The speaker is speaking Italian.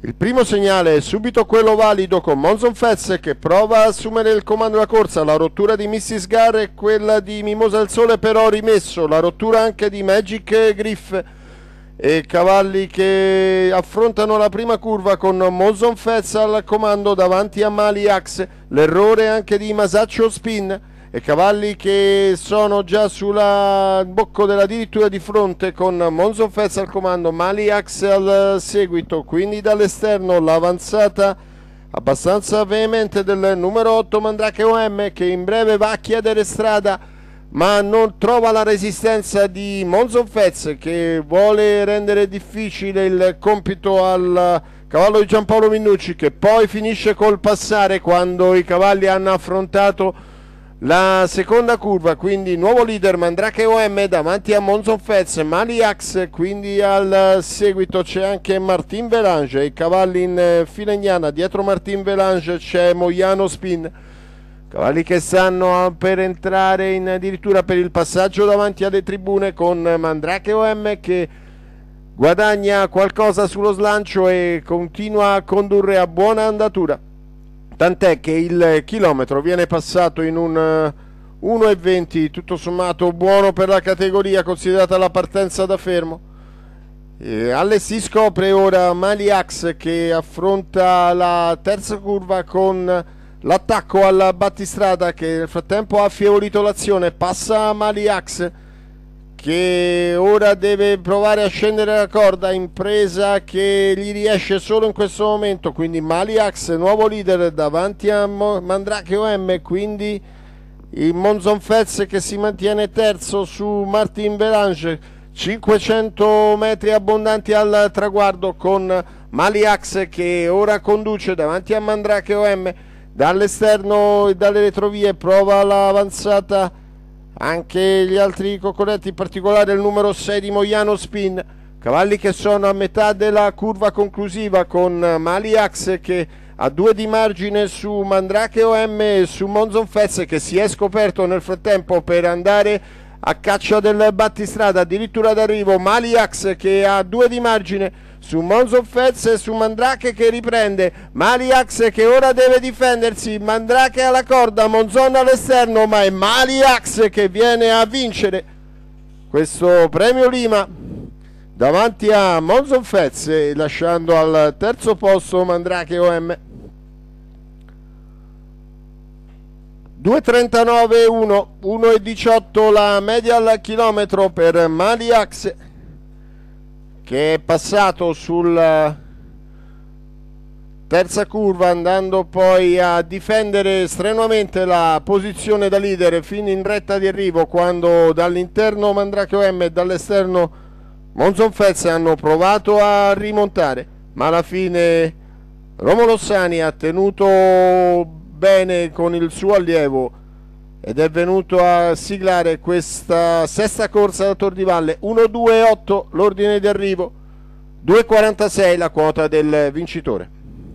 Il primo segnale è subito quello valido con Monson Fetz che prova a assumere il comando della corsa, la rottura di Mrs. Gar e quella di Mimosa al Sole però rimesso, la rottura anche di Magic e Griff e cavalli che affrontano la prima curva con Monson Fetz al comando davanti a Mali Axe, l'errore anche di Masaccio Spin e cavalli che sono già sulla bocco della dirittura di fronte con Monzo Fez al comando, Mali Axe al seguito, quindi dall'esterno l'avanzata abbastanza veemente del numero 8 Mandrake OM che in breve va a chiedere strada ma non trova la resistenza di Monzo Fez che vuole rendere difficile il compito al cavallo di Giampaolo Minucci che poi finisce col passare quando i cavalli hanno affrontato la seconda curva, quindi nuovo leader Mandrake OM davanti a Monzon Fez, Maliax, quindi al seguito c'è anche Martin Velange, i cavalli in fila eh, filegnana, dietro Martin Velange c'è Moiano Spin, cavalli che stanno per entrare in, addirittura per il passaggio davanti alle tribune con Mandrake OM che guadagna qualcosa sullo slancio e continua a condurre a buona andatura tant'è che il chilometro viene passato in un 1,20 eh, tutto sommato buono per la categoria considerata la partenza da fermo eh, alle si scopre ora Maliax che affronta la terza curva con l'attacco alla battistrada che nel frattempo ha affievolito l'azione passa Maliax che ora deve provare a scendere la corda, impresa che gli riesce solo in questo momento, quindi Maliax nuovo leader davanti a Mandrake OM, quindi il Monzon Fez che si mantiene terzo su Martin Belange, 500 metri abbondanti al traguardo con Maliax che ora conduce davanti a Mandrake OM, dall'esterno e dalle retrovie prova l'avanzata anche gli altri concorrenti, in particolare il numero 6 di Moiano Spin. Cavalli che sono a metà della curva conclusiva con eh, Maliax che ha due di margine su Mandrake OM e su Monzon Fess che si è scoperto nel frattempo per andare a caccia del battistrada addirittura d'arrivo Maliax che ha due di margine su Monsoffez e su Mandrake che riprende, Maliax che ora deve difendersi, Mandrake alla corda, Monzon all'esterno, ma è Maliax che viene a vincere questo premio Lima davanti a Monzon Fez eh, lasciando al terzo posto Mandrake OM 2.39-1 1.18 la media al chilometro per Maliax che è passato sulla eh, terza curva andando poi a difendere strenuamente la posizione da leader fino in retta di arrivo quando dall'interno Mandrake OM e dall'esterno Monzon Fez hanno provato a rimontare ma alla fine Romolo Sani ha tenuto bene con il suo allievo ed è venuto a siglare questa sesta corsa da Tor di Valle 1-2-8 l'ordine di arrivo 2-46 la quota del vincitore